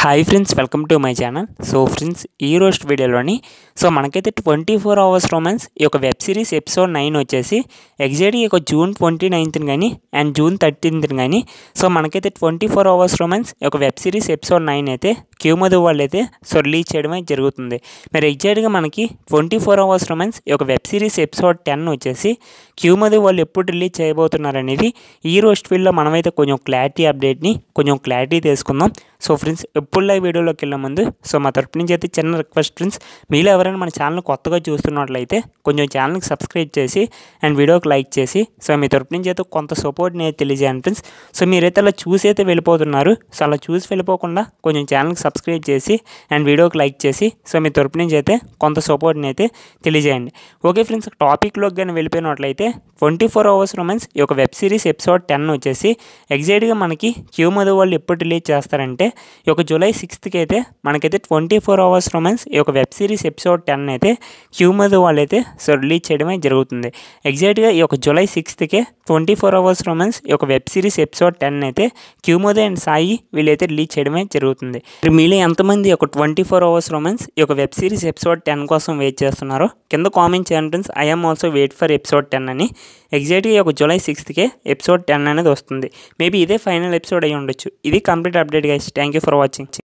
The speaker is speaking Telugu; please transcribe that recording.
hi friends welcome to my channel so friends ఈ రోజు వీడియోలోని సో మనకైతే ట్వంటీ ఫోర్ అవర్స్ రొమాన్స్ ఈ యొక్క వెబ్ సిరీస్ ఎపిసోడ్ నైన్ వచ్చేసి ఈ ఒక జూన్ ట్వంటీ నైన్త్ని కానీ అండ్ జూన్ థర్టీన్త్ని కానీ సో మనకైతే ట్వంటీ ఫోర్ అవర్స్ రొమాన్స్ ఈ యొక్క వెబ్ సిరీస్ ఎపిసోడ్ నైన్ అయితే క్యూ వాళ్ళు వాళ్ళైతే సో రిలీజ్ చేయడమే జరుగుతుంది మరి ఎగ్జాక్ట్గా మనకి ట్వంటీ ఫోర్ అవర్స్ రొమాన్స్ ఈ యొక్క వెబ్ సిరీస్ ఎపిసోడ్ టెన్ వచ్చేసి క్యూ వాళ్ళు ఎప్పుడు రిలీజ్ చేయబోతున్నారు అనేది ఈ రోజు వీడియోలో మనమైతే కొంచెం క్లారిటీ అప్డేట్ని కొంచెం క్లారిటీ తీసుకుందాం సో ఫ్రెండ్స్ ఎప్పుడు లైవ్ వీడియోలోకి వెళ్ళే ముందు సో మా తరపు నుంచి అయితే చిన్న రిక్వెస్ట్ ఫ్రెండ్స్ మీలో ఎవరైనా మన ఛానల్ కొత్తగా చూస్తున్నట్లయితే కొంచెం ఛానల్కి సబ్స్క్రైబ్ చేసి అండ్ వీడియోకి లైక్ చేసి సో మీ తరపు నుంచి అయితే కొంత సపోర్ట్ని అయితే తెలియజేయండి ఫ్రెండ్స్ సో మీరైతే అలా చూసి అయితే వెళ్ళిపోతున్నారు సో అలా చూసి వెళ్ళిపోకుండా కొంచెం ఛానల్కి సబ్స్క్రైబ్ చేసి అండ్ వీడియోకి లైక్ చేసి సో మీ తరపు నుంచి అయితే కొంత సపోర్ట్ని అయితే తెలియజేయండి ఓకే ఫ్రెండ్స్ టాపిక్లోకి కానీ వెళ్ళిపోయినట్లయితే ట్వంటీ ఫోర్ అవర్స్ రొమెన్స్ ఈ యొక్క వెబ్ సిరీస్ ఎపిసోడ్ టెన్ వచ్చేసి ఎగ్జాక్ట్గా మనకి క్యూ మధు వాళ్ళు ఎప్పుడు రిలీజ్ చేస్తారంటే ఈ యొక్క జూలై సిక్స్త్కి అయితే మనకైతే ట్వంటీ ఫోర్ అవర్స్ రొమెన్స్ ఈ యొక్క వెబ్ సిరీస్ ఎపిసోడ్ టెన్ అయితే క్యూ మధు అయితే సో రిలీజ్ చేయడమే జరుగుతుంది ఎగ్జాక్ట్గా ఈ యొక్క జూలై సిక్స్త్కే ట్వంటీ ఫోర్ అవర్స్ రొమెన్స్ ఈ యొక్క వెబ్ సిరీస్ ఎపిసోడ్ టెన్ అయితే మధు అండ్ సాయి వీళ్ళైతే రిలీజ్ చేయడమే జరుగుతుంది మీలో ఎంతమంది ఒక ట్వంటీ ఫోర్ అవర్స్ రొమాన్స్ ఈ యొక్క వెబ్ సిరీస్ ఎపిసోడ్ టెన్ కోసం వెయిట్ చేస్తున్నారో కింద కామెంట్ చేయండి friends am also wait for episode ten అని ఎగ్జాక్ట్గా ఒక జూలై సిక్స్త్కే ఎపిసోడ్ టెన్ అనేది వస్తుంది మేబీ ఇదే ఫైనల్ ఎపిసోడ్ అయి ఉండొచ్చు ఇది complete update guys thank you for watching